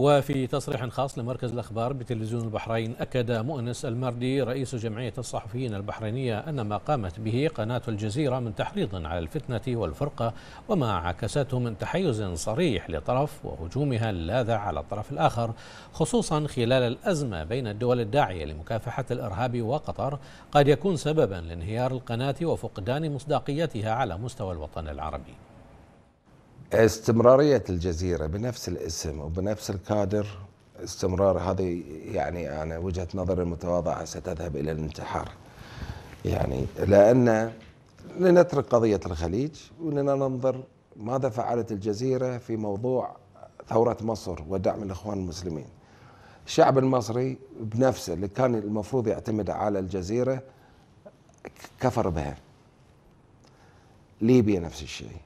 وفي تصريح خاص لمركز الأخبار بتلفزيون البحرين أكد مؤنس المردي رئيس جمعية الصحفيين البحرينية أن ما قامت به قناة الجزيرة من تحريض على الفتنة والفرقة وما عكسته من تحيز صريح لطرف وهجومها اللاذع على الطرف الآخر خصوصا خلال الأزمة بين الدول الداعية لمكافحة الإرهاب وقطر قد يكون سببا لانهيار القناة وفقدان مصداقيتها على مستوى الوطن العربي استمرارية الجزيرة بنفس الاسم وبنفس الكادر استمرار هذه يعني أنا وجهة نظري المتواضعة ستذهب إلى الانتحار يعني لأن لنترك قضية الخليج ولنا ننظر ماذا فعلت الجزيرة في موضوع ثورة مصر ودعم الإخوان المسلمين الشعب المصري بنفسه اللي كان المفروض يعتمد على الجزيرة كفر بها ليبيا نفس الشيء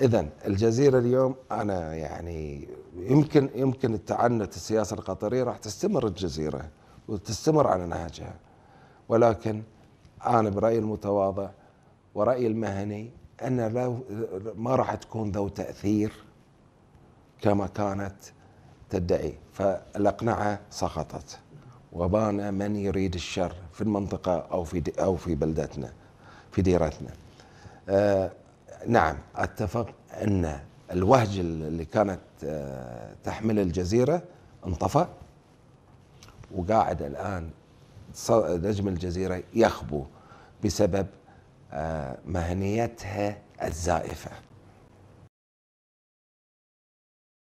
اذا الجزيره اليوم انا يعني يمكن يمكن التعنت السياسه القطريه راح تستمر الجزيره وتستمر على نهجها ولكن انا برايي المتواضع ورايي المهني ان لو ما راح تكون ذو تاثير كما كانت تدعي فالاقنعه سقطت وبان من يريد الشر في المنطقه او في او في بلدتنا في ديرتنا آه، نعم اتفق ان الوهج اللي كانت آه، تحمل الجزيره انطفأ وقاعد الان نجم الجزيره يخبو بسبب آه، مهنيتها الزائفه